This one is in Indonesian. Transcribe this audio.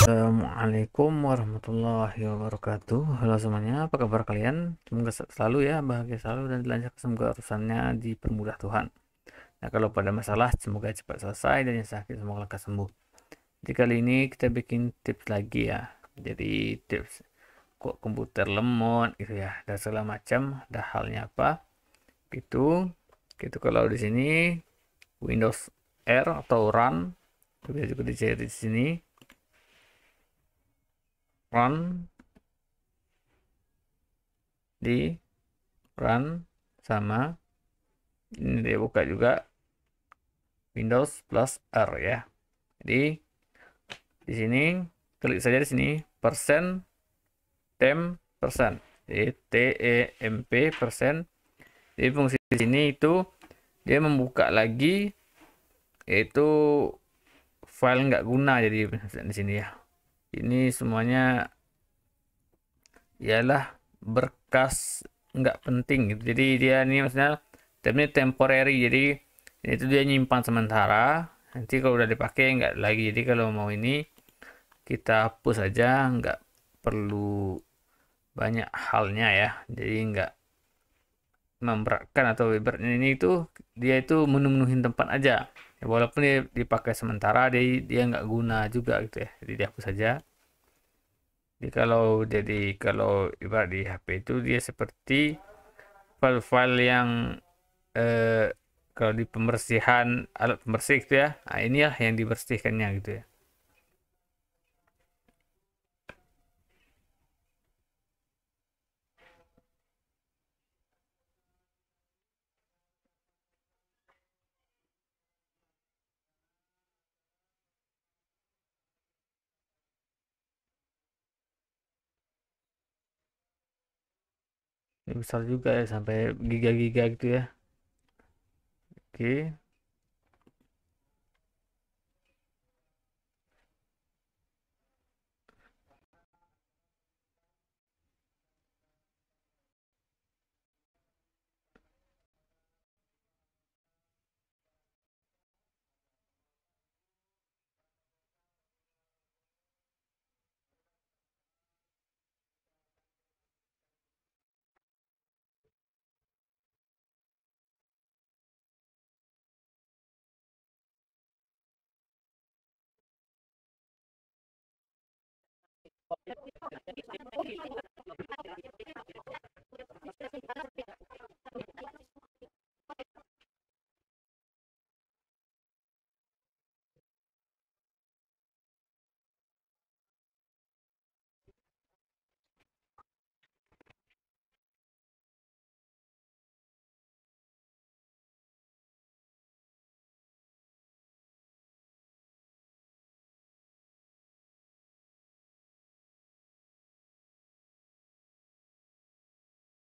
Assalamualaikum warahmatullahi wabarakatuh Halo semuanya, apa kabar kalian? Semoga selalu ya, bahagia selalu dan dilancar semoga urusannya permudah Tuhan Nah kalau pada masalah, semoga cepat selesai dan yang sakit semoga lekas sembuh Jadi kali ini kita bikin tips lagi ya Jadi tips kok komputer lemot gitu ya Dan segala macam, dah halnya apa Gitu, gitu kalau di sini Windows R atau Run Bisa juga dicari di sini run di run sama ini dia buka juga Windows plus R ya. Jadi di sini klik saja di sini persen temp persen. Jadi T E M P persen. Jadi fungsi di sini itu dia membuka lagi yaitu file nggak guna jadi di sini ya ini semuanya ialah berkas nggak penting gitu. Jadi dia ini maksudnya ini temporary. Jadi itu dia nyimpan sementara. Nanti kalau udah dipakai nggak lagi. Jadi kalau mau ini kita hapus aja nggak perlu banyak halnya ya. Jadi nggak memberatkan atau ibaratnya ini itu dia itu menuh-menuhin tempat aja ya, walaupun dia dipakai sementara dia dia nggak guna juga gitu ya jadi dihapus saja jadi kalau jadi kalau ibarat di HP itu dia seperti file-file yang eh, kalau di pembersihan alat pembersih itu ya nah, ya yang dibersihkannya gitu ya besar juga ya sampai giga-giga gitu ya oke Thank you.